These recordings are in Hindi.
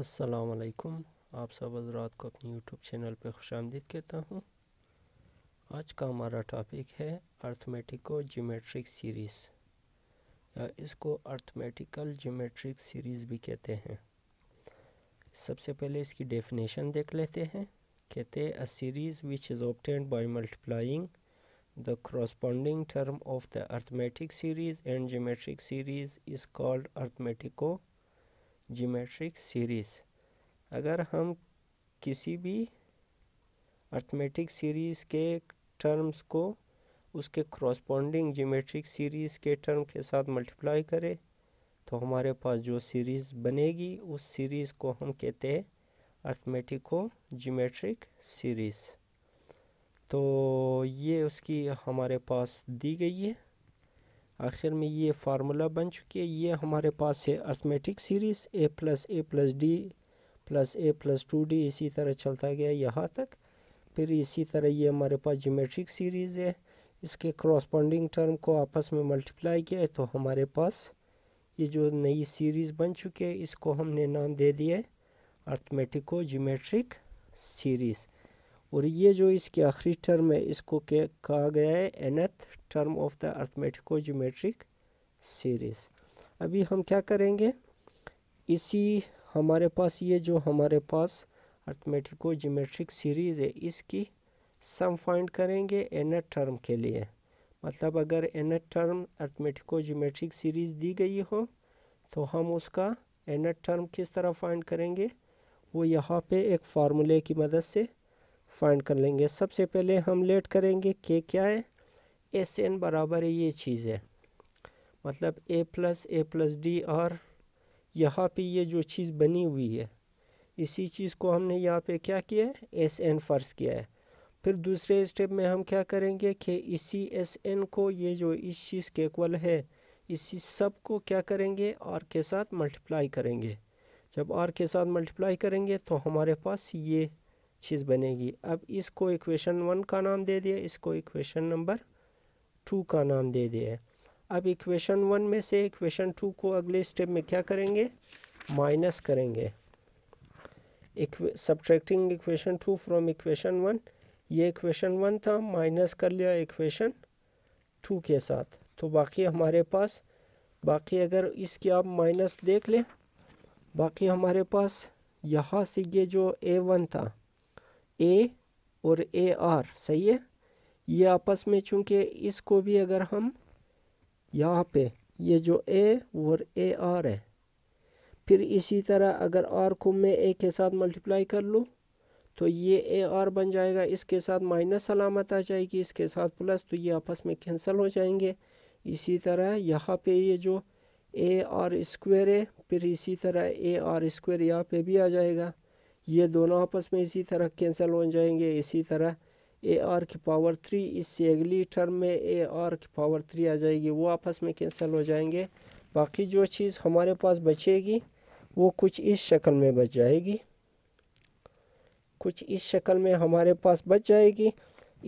असलकम आप सब हजरात को अपनी यूट्यूब चैनल पर खुश आमदीद कहता हूँ आज का हमारा टॉपिक है अर्थमेटिको जीमेट्रिक सीरीज़ या इसको अर्थमेटिकल जीमेट्रिक सीरीज़ भी कहते हैं सबसे पहले इसकी डेफिनेशन देख लेते हैं कहते हैं a series which is obtained by multiplying the corresponding term of the arithmetic series and geometric series is called arithmetico geometric series अगर हम किसी भी अर्थमेटिक सीरीज़ के टर्म्स को उसके क्रॉसपॉन्डिंग जीमेट्रिक सीरीज़ के टर्म के साथ मल्टीप्लाई करें तो हमारे पास जो सीरीज़ बनेगी उस सीरीज़ को हम कहते हैं अर्थमेटिको जीमेट्रिक सीरीज़ तो ये उसकी हमारे पास दी गई है आखिर में ये फार्मूला बन चुकी है ये हमारे पास है arithmetic series A plus A plus D plus A plus two D इसी तरह चलता गया यहाँ तक फिर इसी तरह ये हमारे पास जीमेट्रिक सीरीज़ है इसके क्रॉसपॉन्डिंग टर्म को आपस में मल्टीप्लाई किया है तो हमारे पास ये जो नई सीरीज़ बन चुकी है इसको हमने नाम दे दिया है अर्थमेटिको जीमेट्रिक सीरीज़ और ये जो इसके आखिरी टर्म है इसको कहा गया है nth term of the arithmetico geometric series अभी हम क्या करेंगे इसी हमारे पास ये जो हमारे पास अर्थमेटिको जोमेट्रिक सीरीज़ है इसकी सम फाइंड करेंगे एनथ टर्म के लिए मतलब अगर nth term arithmetico geometric series दी गई हो तो हम उसका एनथ टर्म किस तरह फाइंड करेंगे वो यहाँ पे एक फार्मूले की मदद से फाइंड कर लेंगे सबसे पहले हम लेट करेंगे के क्या है एस एन बराबर है ये चीज़ है मतलब A plus A plus D और यहाँ पे ये जो चीज़ बनी हुई है इसी चीज़ को हमने यहाँ पे क्या किया है एस एन फर्श किया है फिर दूसरे स्टेप में हम क्या करेंगे कि इसी एस एन को ये जो इस चीज़ के इक्वल है इसी सब को क्या करेंगे आर के साथ मल्टीप्लाई करेंगे जब आर के साथ मल्टीप्लाई करेंगे तो हमारे पास ये चीज़ बनेगी अब इसको इक्वेशन वन का नाम दे दिया इसको इक्वेशन नंबर टू का नाम दे दिया अब इक्वेशन वन में से इक्वेशन टू को अगले स्टेप में क्या करेंगे माइनस करेंगे subtracting equation two from equation one ये इक्वेशन वन था माइनस कर लिया इक्वेशन टू के साथ तो बाकी हमारे पास बाकी अगर इसके आप माइनस देख लें बाकी हमारे पास यहाँ से ये जो ए वन था ए और ए आर सही है ये आपस में चूंकि इसको भी अगर हम यहाँ पे ये जो ए और ए आर है फिर इसी तरह अगर आर को मैं ए के साथ मल्टीप्लाई कर लूँ तो ये ए आर बन जाएगा इसके साथ माइनस सलामत आ जाएगी इसके साथ प्लस तो ये आपस में कैंसिल हो जाएंगे इसी तरह यहाँ पे ये जो ए आर स्क्वायर है फिर इसी तरह ए आर स्क्वायर यहाँ पे भी आ जाएगा ये दोनों आपस में इसी तरह कैंसिल हो जाएंगे इसी तरह ए आर की पावर थ्री इससे अगली टर्म में ए आर की पावर थ्री आ जाएगी वो आपस में कैंसिल हो जाएंगे बाकी जो चीज़ हमारे पास बचेगी वो कुछ इस शक्ल में बच जाएगी कुछ इस शक्ल में हमारे पास बच जाएगी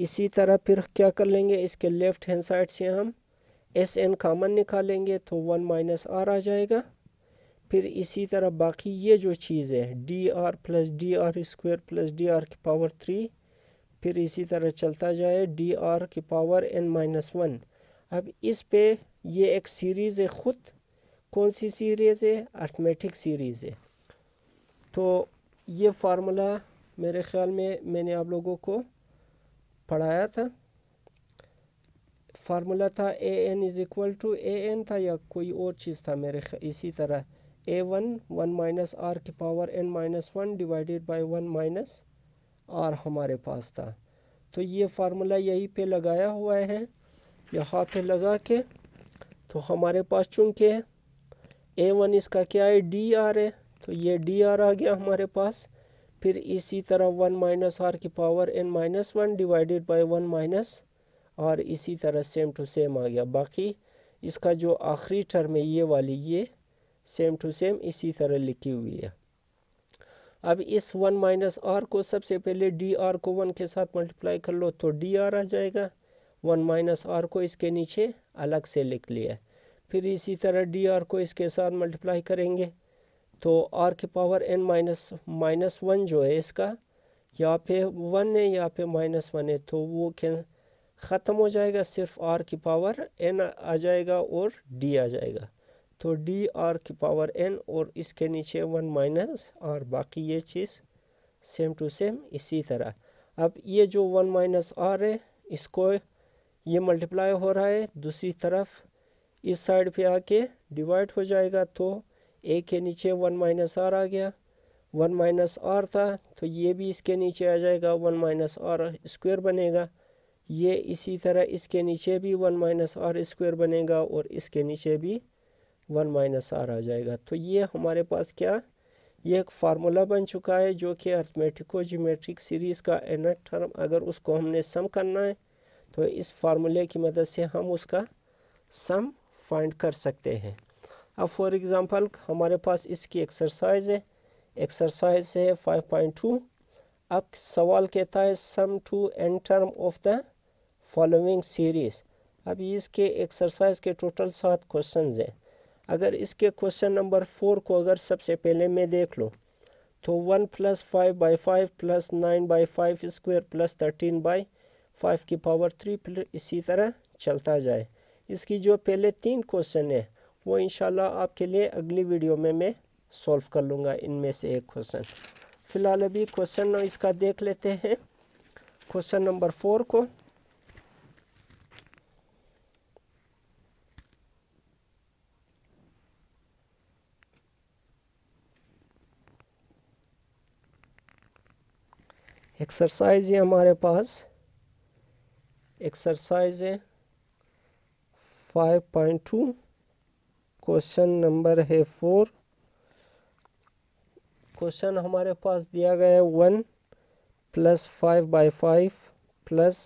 इसी तरह फिर क्या कर लेंगे इसके लेफ़्ट हैंड साइड से हम एस एन कामन निकालेंगे तो वन माइनस आर आ जाएगा फिर इसी तरह बाकी ये जो चीज़ है D R plus D R square plus D R की पावर थ्री फिर इसी तरह चलता जाए डी आर की पावर एन माइनस वन अब इस पे ये एक सीरीज़ है ख़ुद कौन सी सीरीज़ है अर्थमेटिक सीरीज़ है तो ये फार्मूला मेरे ख़्याल में मैंने आप लोगों को पढ़ाया था फार्मूला था A N is equal to A N था या कोई और चीज़ था मेरे इसी तरह A one one minus R की power N minus one divided by one minus R हमारे पास था तो ये फार्मूला यहीं पे लगाया हुआ है यहाँ पे लगा के तो हमारे पास चूंकि ए वन इसका क्या है डी आर है तो ये डी आर आ गया हमारे पास फिर इसी तरह वन माइनस आर की power N minus one divided by one minus R इसी तरह सेम टू सेम आ गया बाकी इसका जो आखिरी टर्म है ये वाली ये सेम टू सेम इसी तरह लिखी हुई है अब इस वन माइनस आर को सबसे पहले डी आर को वन के साथ मल्टीप्लाई कर लो तो डी आर आ जाएगा वन माइनस आर को इसके नीचे अलग से लिख लिया फिर इसी तरह डी आर को इसके साथ मल्टीप्लाई करेंगे तो आर की power N minus minus one जो है इसका या पे वन है या पे माइनस वन है तो वो ख़त्म हो जाएगा सिर्फ आर की पावर एन आ जाएगा और डी आ जाएगा तो डी आर की पावर एन और इसके नीचे वन माइनस आर बाकी ये चीज़ सेम टू सेम इसी तरह अब ये जो वन माइनस आर है इसको ये मल्टीप्लाई हो रहा है दूसरी तरफ इस साइड पे आके डिवाइड हो जाएगा तो ए के नीचे वन माइनस आर आ गया वन माइनस आर था तो ये भी इसके नीचे आ जाएगा वन माइनस आर स्क्वेयर बनेगा ये इसी तरह इसके नीचे भी वन माइनस आर स्क्वेयर बनेगा और इसके नीचे भी वन माइनस आर आ जाएगा तो ये हमारे पास क्या ये एक फार्मूला बन चुका है जो कि अर्थमेटिको जीमेट्रिक सीरीज़ का एन टर्म अगर उसको हमने सम करना है तो इस फार्मूले की मदद से हम उसका सम फाइंड कर सकते हैं अब फॉर एग्ज़ाम्पल हमारे पास इसकी एक्सरसाइज है एक्सरसाइज है फाइव पॉइंट टू अब सवाल कहता है sum to N term of the following series अब इसके एक्सरसाइज के टोटल सात क्वेश्चन हैं अगर इसके क्वेश्चन नंबर फोर को अगर सबसे पहले मैं देख लूँ तो one plus five by five plus nine by five square plus thirteen by five की पावर थ्री इसी तरह चलता जाए इसकी जो पहले तीन क्वेश्चन है वो इंशाल्लाह आपके लिए अगली वीडियो में मैं सॉल्व कर लूँगा इनमें से एक क्वेश्चन फ़िलहाल अभी क्वेश्चन इसका देख लेते हैं क्वेश्चन नंबर फोर को एक्सरसाइज है हमारे पास एक्सरसाइज है five point two question number है फोर क्वेश्चन हमारे पास दिया गया है one plus five by five plus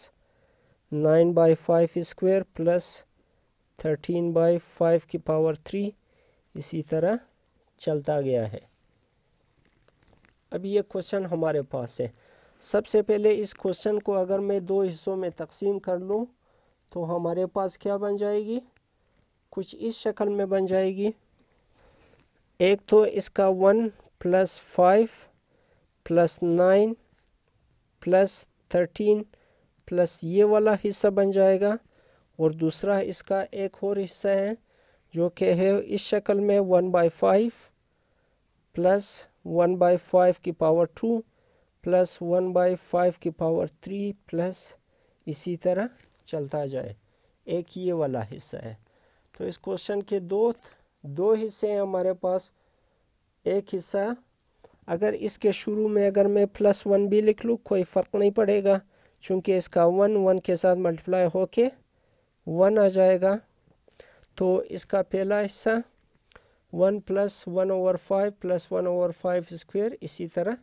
nine by five square plus thirteen by five की पावर थ्री इसी तरह चलता गया है अब ये क्वेश्चन हमारे पास है सबसे पहले इस क्वेश्चन को अगर मैं दो हिस्सों में तकसीम कर लूँ तो हमारे पास क्या बन जाएगी कुछ इस शक्ल में बन जाएगी एक तो इसका one plus five plus nine plus thirteen plus ये वाला हिस्सा बन जाएगा और दूसरा इसका एक और हिस्सा है जो कि है इस शक्ल में one by five plus one by five की power two plus one by five की पावर थ्री प्लस इसी तरह चलता जाए एक ये वाला हिस्सा है तो इस क्वेश्चन के दो दो हिस्से हैं हमारे पास एक हिस्सा अगर इसके शुरू में अगर मैं प्लस वन भी लिख लूँ कोई फ़र्क नहीं पड़ेगा चूँकि इसका वन वन के साथ मल्टीप्लाई होके वन आ जाएगा तो इसका पहला हिस्सा one plus one over five plus one over five square इसी तरह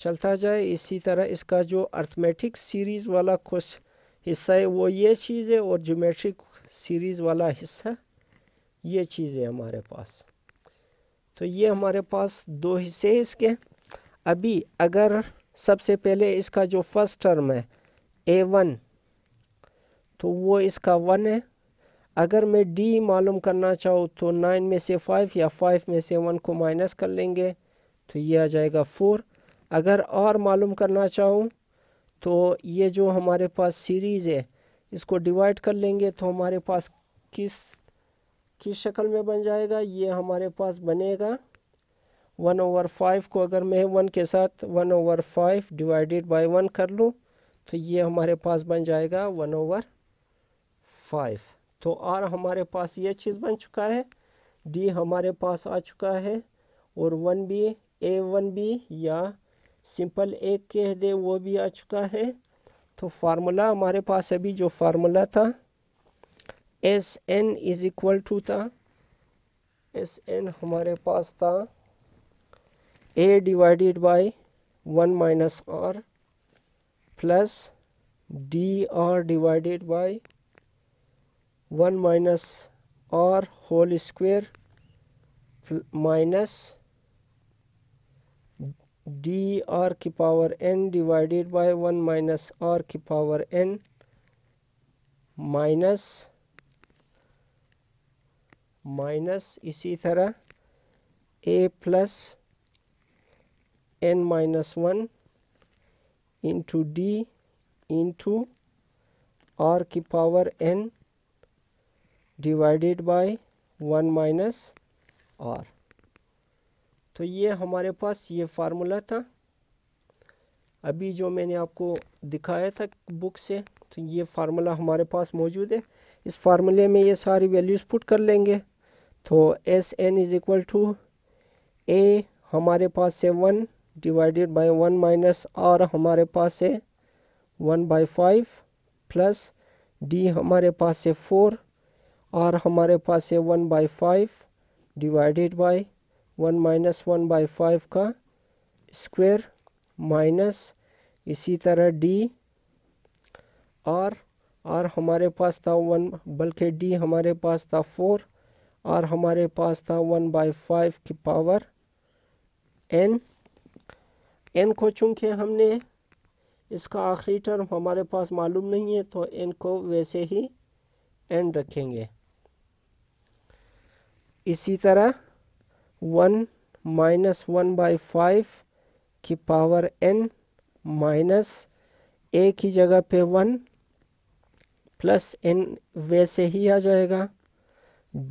चलता जाए इसी तरह इसका जो अर्थमेटिक सीरीज़ वाला कुछ हिस्सा है वो ये चीज़ है और जोमेट्रिक सीरीज़ वाला हिस्सा ये चीज़ है हमारे पास तो ये हमारे पास दो हिस्से हैं इसके अभी अगर सबसे पहले इसका जो फर्स्ट टर्म है ए वन तो वो इसका वन है अगर मैं डी मालूम करना चाहूँ तो नाइन में से फाइव या फाइव में से वन को माइनस कर लेंगे तो ये आ जाएगा फोर अगर और मालूम करना चाहूँ तो ये जो हमारे पास सीरीज़ है इसको डिवाइड कर लेंगे तो हमारे पास किस किस शक्ल में बन जाएगा ये हमारे पास बनेगा वन ओवर फाइव को अगर मैं वन के साथ one over five divided by one कर लूँ तो ये हमारे पास बन जाएगा वन ओवर फाइव तो आर हमारे पास ये चीज़ बन चुका है डी हमारे पास आ चुका है और one B A one B या सिंपल एक कह दे वो भी आ चुका है तो फार्मूला हमारे पास अभी जो फार्मूला था S N is equal to था एस एन हमारे पास था A divided by one minus R plus D R divided by one minus R whole square minus D R की power N divided by one minus R की पावर एन माइनस माइनस इसी तरह A plus N minus one into D into R की power N divided by one minus R तो ये हमारे पास ये फार्मूला था अभी जो मैंने आपको दिखाया था बुक से तो ये फार्मूला हमारे पास मौजूद है इस फार्मूले में ये सारी वैल्यूज़ पुट कर लेंगे तो S N is equal to A हमारे पास है one divided by one minus R हमारे पास है one by five plus D हमारे पास है फोर आर हमारे पास है one by five divided by one minus one by five का स्क्वायर माइनस इसी तरह डी आर आर हमारे पास था वन बल्कि डी हमारे पास था फोर आर हमारे पास था वन बाई फाइव की पावर एन एन को चूँकि हमने इसका आखिरी टर्म हमारे पास मालूम नहीं है तो एन को वैसे ही एन रखेंगे इसी तरह one minus one by five की पावर एन माइनस ए की जगह पे वन प्लस एन वैसे ही आ जाएगा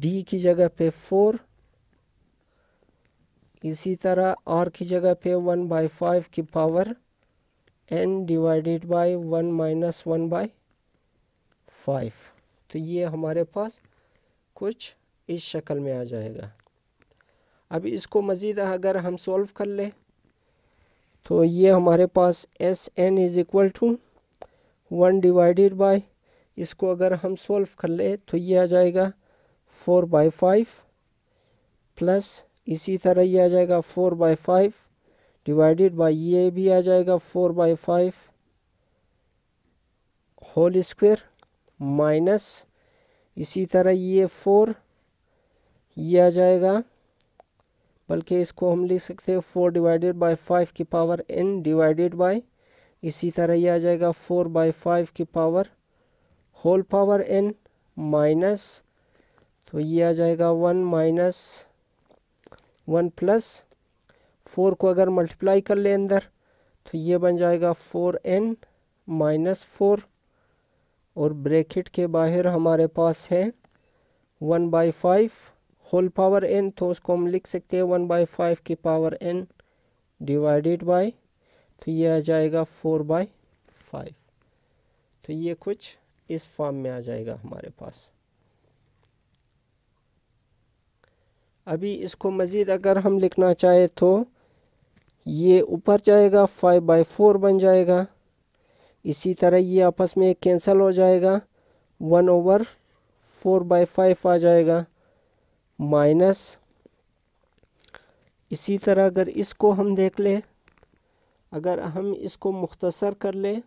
डी की जगह पे फोर इसी तरह आर की जगह पे वन बाई फाइव की power N divided by one minus one by five तो ये हमारे पास कुछ इस शक्ल में आ जाएगा अब इसको मज़ीद अगर हम सॉल्व कर ले तो ये हमारे पास S N is equal to one divided by इसको अगर हम सॉल्व कर ले तो ये आ जाएगा फोर बाई फाइव प्लस इसी तरह ये आ जाएगा four by five divided by ये भी आ जाएगा four by five whole square minus इसी तरह ये फोर ये आ जाएगा बल्कि इसको हम लिख सकते हैं फोर डिवाइडेड बाई फाइव की पावर एन डिवाइडेड बाय इसी तरह ये आ जाएगा फोर बाई फाइव की power whole power N minus तो ये आ जाएगा one minus one plus four को अगर मल्टीप्लाई कर ले अंदर तो ये बन जाएगा फोर एन माइनस फोर और ब्रैकेट के बाहर हमारे पास है one by five whole power N तो उसको हम लिख सकते हैं वन बाई फाइव की पावर एन डिवाइडेड बाय तो ये आ जाएगा फोर बाई फाइव तो ये कुछ इस फॉर्म में आ जाएगा हमारे पास अभी इसको मज़ीद अगर हम लिखना चाहें तो ये ऊपर जाएगा फाइव बाई फोर बन जाएगा इसी तरह ये आपस में कैंसिल हो जाएगा one over four by five आ जाएगा माइनस इसी तरह अगर इसको हम देख लें अगर हम इसको मुख्तसर कर लें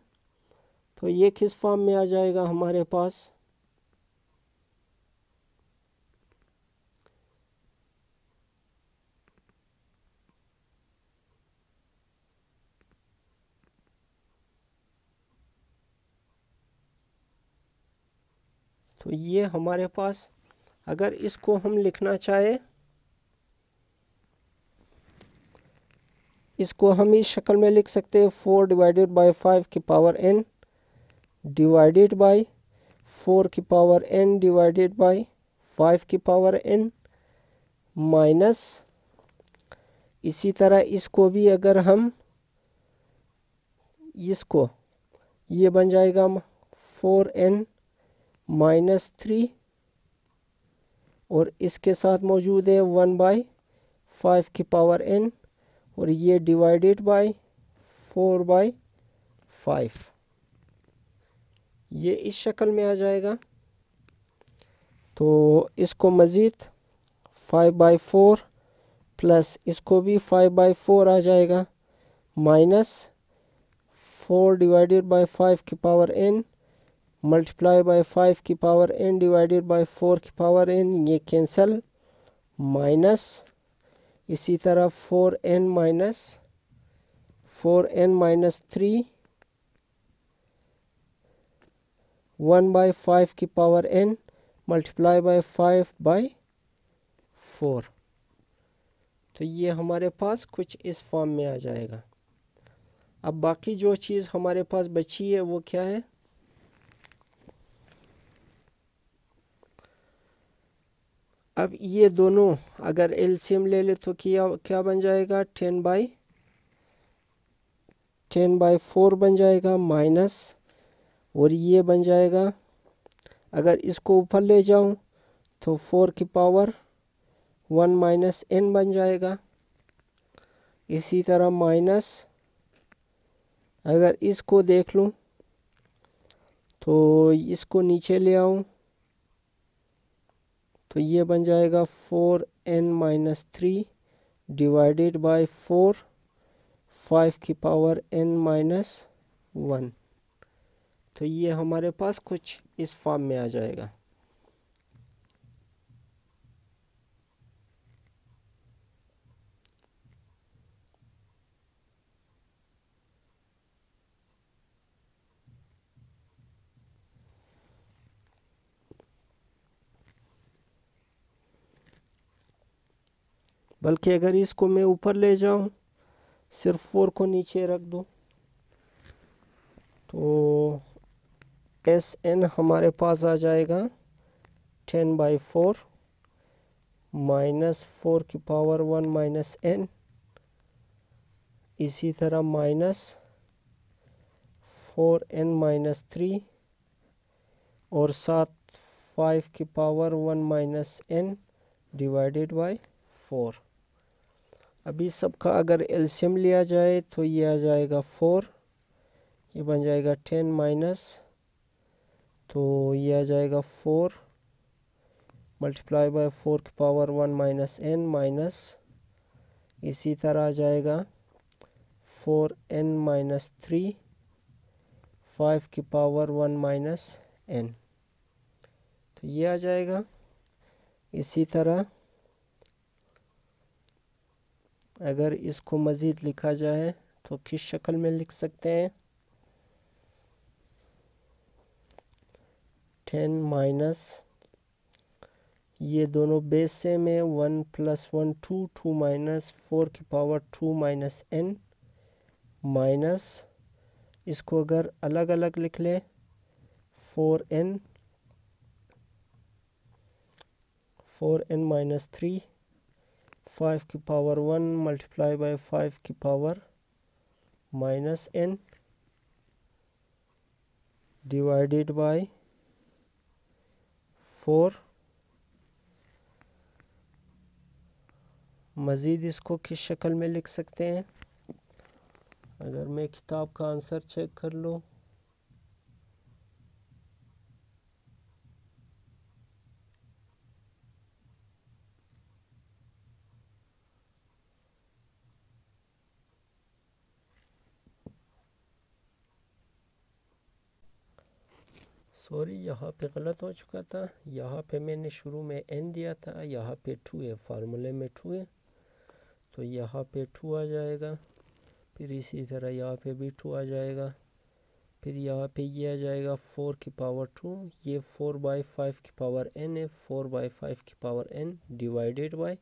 तो ये किस फॉर्म में आ जाएगा हमारे पास तो ये हमारे पास अगर इसको हम लिखना चाहे इसको हम इस शक्ल में लिख सकते हैं फोर डिवाइडेड बाय फाइव की power N divided by four की power N divided by five की पावर एन माइनस इसी तरह इसको भी अगर हम इसको ये बन जाएगा फोर एन माइनस थ्री और इसके साथ मौजूद है वन बाई फाइव की पावर एन और ये divided by four by five ये इस शक्ल में आ जाएगा तो इसको मज़ीद फाइव बाई फोर प्लस इसको भी फाइव बाई फोर आ जाएगा minus four divided by five की power N multiply by five की power N divided by four की पावर एन ये कैंसल माइनस इसी तरह four N minus four N minus three one by five की power N multiply by five by four तो ये हमारे पास कुछ इस फॉर्म में आ जाएगा अब बाकी जो चीज़ हमारे पास बची है वो क्या है अब ये दोनों अगर एलसीएम ले ले तो किया क्या बन जाएगा ten by ten by four बन जाएगा माइनस और ये बन जाएगा अगर इसको ऊपर ले जाऊँ तो फोर की पावर वन माइनस एन बन जाएगा इसी तरह माइनस अगर इसको देख लूँ तो इसको नीचे ले आऊँ तो ये बन जाएगा four N minus three divided by four five की पावर एन माइनस वन तो ये हमारे पास कुछ इस फॉर्म में आ जाएगा बल्कि अगर इसको मैं ऊपर ले जाऊं सिर्फ फोर को नीचे रख दूं तो एस एन हमारे पास आ जाएगा ten by four minus four की पावर वन माइनस एन इसी तरह minus four N minus three और साथ फाइव की power one minus N divided by four अभी सबका अगर एल्शियम लिया जाए तो ये आ जाएगा फोर ये बन जाएगा टेन माइनस तो ये आ जाएगा फोर मल्टीप्लाई बाय फोर की power one minus N minus इसी तरह आ जाएगा four N minus three five की पावर वन माइनस एन तो ये आ जाएगा इसी तरह अगर इसको मज़ीद लिखा जाए तो किस शक्ल में लिख सकते हैं टेन माइनस ये दोनों बेस सेम है one plus one two two minus four की power two minus N minus इसको अगर अलग अलग लिख लें four N four N minus three five की power one multiply by five की power minus N divided by four मज़ीद इसको किस शक्ल में लिख सकते हैं अगर मैं किताब का आंसर चेक कर लूँ सॉरी यहाँ पे गलत हो चुका था यहाँ पे मैंने शुरू में एन दिया था यहाँ पे टू है फार्मूले में टू है तो यहाँ पे टू आ जाएगा फिर इसी तरह यहाँ पे भी टू आ जाएगा फिर यहाँ पे ये आ जाएगा फोर की पावर टू ये फोर बाई फाइव की पावर एन है फोर बाई फाइव की power N divided by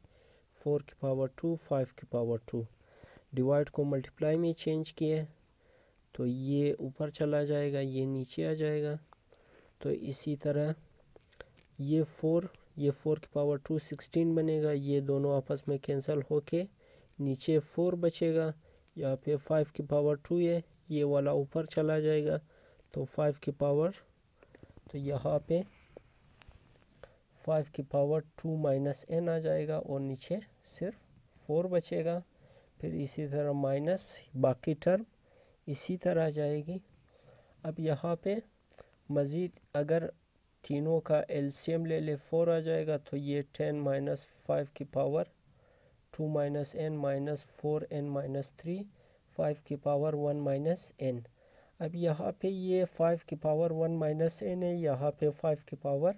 four की पावर टू फाइव की पावर टू डिवाइड को मल्टीप्लाई में चेंज किया तो ये ऊपर चला जाएगा ये नीचे आ जाएगा तो इसी तरह ये फोर ये फोर की पावर टू सिक्सटीन बनेगा ये दोनों आपस में कैंसिल होके नीचे फोर बचेगा यहाँ पे फाइव की पावर टू है ये वाला ऊपर चला जाएगा तो फाइव की पावर तो यहाँ पे फाइव की पावर टू माइनस एन आ जाएगा और नीचे सिर्फ फोर बचेगा फिर इसी तरह माइनस बाकी टर्म इसी तरह आ जाएगी अब यहाँ पे मज़ीद अगर तीनों का एल्सीम ले ले फोर आ जाएगा तो ये टेन माइनस फाइव की power two minus N minus four N minus three five की पावर वन माइनस एन अब यहाँ पे ये फाइव की पावर वन माइनस एन है यहाँ पे फाइव की पावर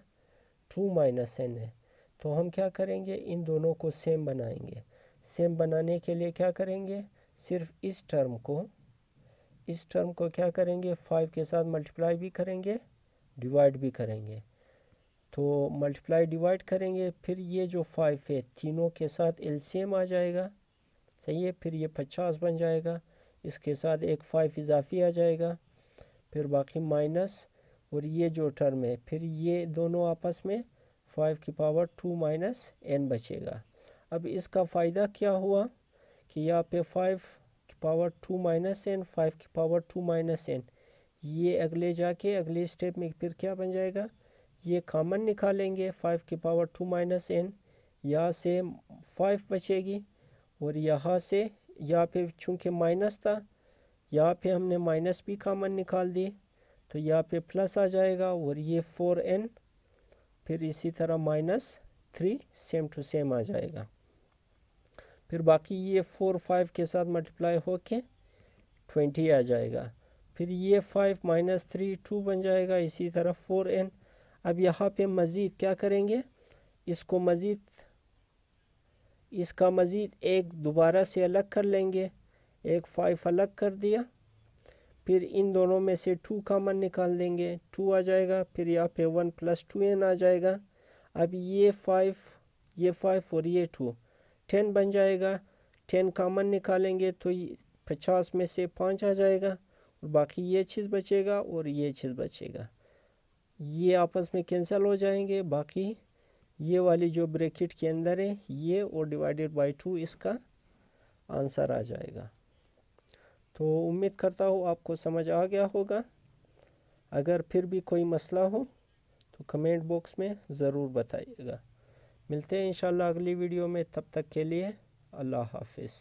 टू माइनस एन है तो हम क्या करेंगे इन दोनों को सेम बनाएंगे सेम बनाने के लिए क्या करेंगे सिर्फ इस टर्म को इस टर्म को क्या करेंगे फाइव के साथ मल्टीप्लाई भी करेंगे डिवाइड भी करेंगे तो मल्टीप्लाई डिवाइड करेंगे फिर ये जो फाइव है तीनों के साथ एलसीएम आ जाएगा सही है फिर ये पचास बन जाएगा इसके साथ एक फाइव इजाफी आ जाएगा फिर बाकी माइनस और ये जो टर्म है फिर ये दोनों आपस में फाइव की पावर टू माइनस एन बचेगा अब इसका फ़ायदा क्या हुआ कि यहाँ पे five power two minus N five की पावर टू माइनस एन ये अगले जाके अगले स्टेप में फिर क्या बन जाएगा ये कॉमन निकालेंगे फाइव की पावर टू माइनस एन यहाँ से फाइव बचेगी और यहाँ से यहाँ पे चूँकि माइनस था यहाँ पे हमने माइनस भी कामन निकाल दी तो यहाँ पे प्लस आ जाएगा और ये फोर एन फिर इसी तरह minus three same to same आ जाएगा फिर बाकी ये फोर फाइव के साथ मल्टीप्लाई हो के ट्वेंटी आ जाएगा फिर ये फाइव माइनस थ्री टू बन जाएगा इसी तरह फोर एन अब यहाँ पे मज़ीद क्या करेंगे इसको मज़ीद इसका मज़ीद एक दोबारा से अलग कर लेंगे एक फाइव अलग कर दिया फिर इन दोनों में से टू कामन निकाल देंगे टू आ जाएगा फिर यहाँ पे वन प्लस टू एन आ जाएगा अब ये फाइव ये फाइव और ये टू टेन बन जाएगा टेन कामन निकालेंगे तो पचास में से पाँच आ जाएगा और बाकी ये चीज़ बचेगा और ये चीज़ बचेगा ये आपस में कैंसिल हो जाएंगे बाकी ये वाली जो ब्रैकेट के अंदर है ये और डिवाइडेड बाय टू इसका आंसर आ जाएगा तो उम्मीद करता हूँ आपको समझ आ गया होगा अगर फिर भी कोई मसला हो तो कमेंट बॉक्स में ज़रूर बताइएगा मिलते हैं इंशाल्लाह अगली वीडियो में तब तक के लिए अल्लाह हाफिज़